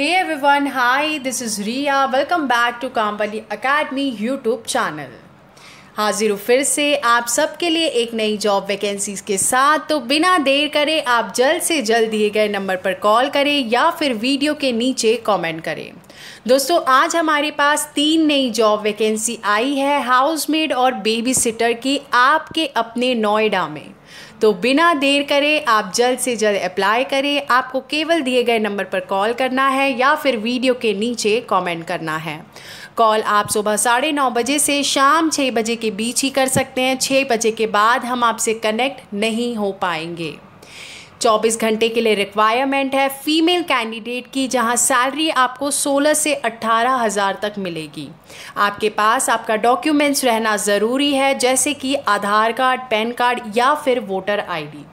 Every everyone hi this is Riya welcome back to Kambli academy YouTube channel हाजिर हूँ फिर से आप सबके लिए एक नई जॉब वैकेंसीज के साथ तो बिना देर करे आप जल्द से जल्द दिए गए नंबर पर कॉल करें या फिर वीडियो के नीचे कमेंट करें दोस्तों आज हमारे पास तीन नई जॉब वैकेंसी आई है हाउसमेड और बेबी सिटर की आपके अपने नोएडा में तो बिना देर करे आप जल्द से जल्द अप्लाई करें आपको केवल दिए गए नंबर पर कॉल करना है या फिर वीडियो के नीचे कमेंट करना है कॉल आप सुबह साढ़े नौ बजे से शाम छः बजे के बीच ही कर सकते हैं छः बजे के बाद हम आपसे कनेक्ट नहीं हो पाएंगे 24 घंटे के लिए रिक्वायरमेंट है फीमेल कैंडिडेट की जहां सैलरी आपको 16 से अट्ठारह हज़ार तक मिलेगी आपके पास आपका डॉक्यूमेंट्स रहना ज़रूरी है जैसे कि आधार कार्ड पैन कार्ड या फिर वोटर आईडी।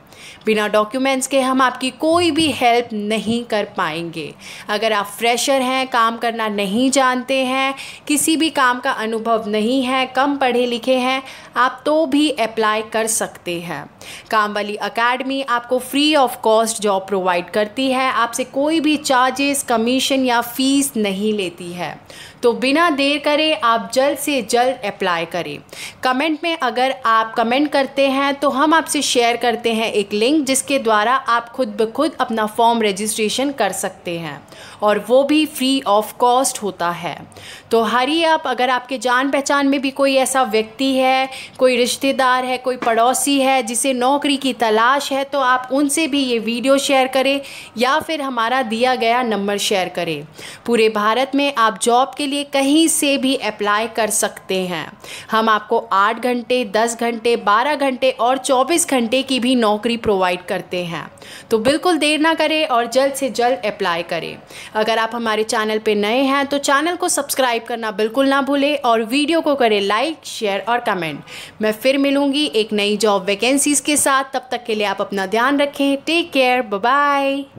बिना डॉक्यूमेंट्स के हम आपकी कोई भी हेल्प नहीं कर पाएंगे अगर आप फ्रेशर हैं काम करना नहीं जानते हैं किसी भी काम का अनुभव नहीं है कम पढ़े लिखे हैं आप तो भी अप्लाई कर सकते हैं काम वाली अकेडमी आपको free of cost job provide करती है आपसे कोई भी चार्जेस कमीशन या फीस नहीं लेती है तो बिना देर करे आप जल्द से जल्द अप्लाई करें कमेंट में अगर आप कमेंट करते हैं तो हम आपसे शेयर करते हैं एक एक लिंक जिसके द्वारा आप खुद ब खुद अपना फॉर्म रजिस्ट्रेशन कर सकते हैं और वो भी फ्री ऑफ कॉस्ट होता है तो हरी आप अगर आपके जान पहचान में भी कोई ऐसा व्यक्ति है कोई रिश्तेदार है कोई पड़ोसी है जिसे नौकरी की तलाश है तो आप उनसे भी ये वीडियो शेयर करें या फिर हमारा दिया गया नंबर शेयर करें पूरे भारत में आप जॉब के लिए कहीं से भी अप्लाई कर सकते हैं हम आपको आठ घंटे दस घंटे बारह घंटे और चौबीस घंटे की भी नौकरी प्रोवाइड करते हैं तो बिल्कुल देर ना करें और जल्द से जल्द अप्लाई करें अगर आप हमारे चैनल पर नए हैं तो चैनल को सब्सक्राइब करना बिल्कुल ना भूलें और वीडियो को करें लाइक शेयर और कमेंट मैं फिर मिलूँगी एक नई जॉब वैकेंसीज़ के साथ तब तक के लिए आप अपना ध्यान रखें टेक केयर बाय